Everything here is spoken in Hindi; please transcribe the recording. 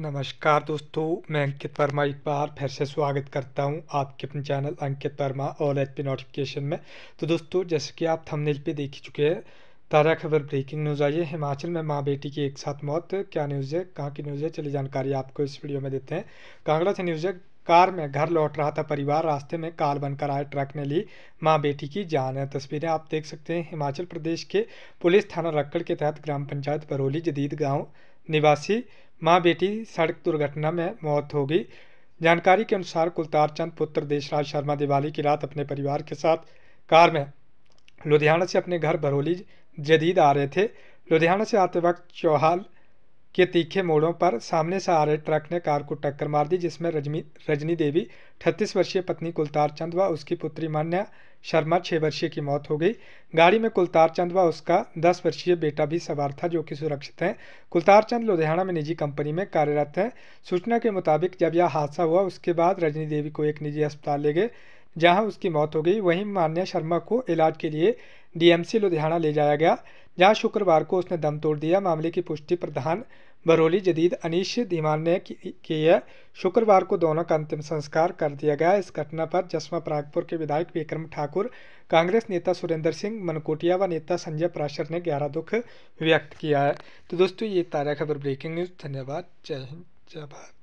नमस्कार दोस्तों मैं अंकित वर्मा एक बार फिर से स्वागत करता हूं आपके अपने channel Ankit Verma all H P notification में तो दोस्तों जैसे कि आप थंबनेल पे देख चुके हैं ताज़ा खबर ब्रेकिंग न्यूज़ आई है हिमाचल में माँ बेटी की एक साथ मौत क्या न्यूज़ है कहाँ की न्यूज़ है चलिए जानकारी आपको इस वीडियो में देते हैं कांगड़ा से न्यूज़ है कार में घर लौट रहा था परिवार रास्ते में कार बनकर आए ट्रक ने ली मां बेटी की जान है तस्वीरें आप देख सकते हैं हिमाचल प्रदेश के पुलिस थाना रक्कड़ के तहत ग्राम पंचायत बरौली जदीद गांव निवासी माँ बेटी सड़क दुर्घटना में मौत हो गई जानकारी के अनुसार कुलतार चंद पुत्र देशराज शर्मा दिवाली की रात अपने परिवार के साथ कार में लुधियाना से अपने घर भरोली जदीद आ रहे थे लुधियाना से आते वक्त चौहाल के तीखे मोड़ों पर सामने से आ रहे ट्रक ने कार को टक्कर मार दी जिसमें रजनी देवी अठतीस वर्षीय पत्नी कुलतार चंद व उसकी पुत्री मान्या शर्मा छः वर्षीय की मौत हो गई गाड़ी में कुलतार चंद व उसका दस वर्षीय बेटा भी सवार था जो कि सुरक्षित हैं कुलतार चंद लुधियाना में निजी कंपनी में कार्यरत हैं सूचना के मुताबिक जब यह हादसा हुआ उसके बाद रजनी देवी को एक निजी अस्पताल ले गए जहां उसकी मौत हो गई वहीं मान्या शर्मा को इलाज के लिए डीएमसी लुधियाना ले जाया गया जहां शुक्रवार को उसने दम तोड़ दिया मामले की पुष्टि प्रधान बरौली जदीद अनिश धीमान ने की है शुक्रवार को दोनों का अंतिम संस्कार कर दिया गया इस घटना पर जसवा परागपुर के विधायक विक्रम ठाकुर कांग्रेस नेता सुरेंद्र सिंह मनकोटिया व नेता संजय पराशर ने ग्यारह दुख व्यक्त किया है तो दोस्तों ये तारा खबर ब्रेकिंग न्यूज़ धन्यवाद जय हिंद जय भारत